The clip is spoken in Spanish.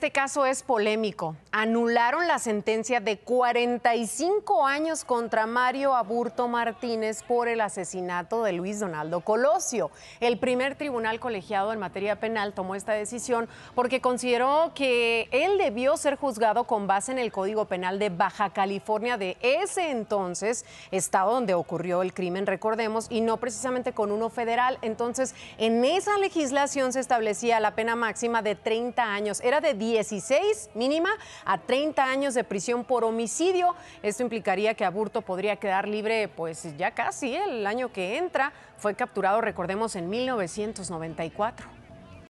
este caso es polémico. Anularon la sentencia de 45 años contra Mario Aburto Martínez por el asesinato de Luis Donaldo Colosio. El primer tribunal colegiado en materia penal tomó esta decisión porque consideró que él debió ser juzgado con base en el Código Penal de Baja California de ese entonces, estado donde ocurrió el crimen, recordemos, y no precisamente con uno federal. Entonces, en esa legislación se establecía la pena máxima de 30 años. Era de 10 16 mínima a 30 años de prisión por homicidio. Esto implicaría que Aburto podría quedar libre pues ya casi ¿eh? el año que entra. Fue capturado, recordemos, en 1994.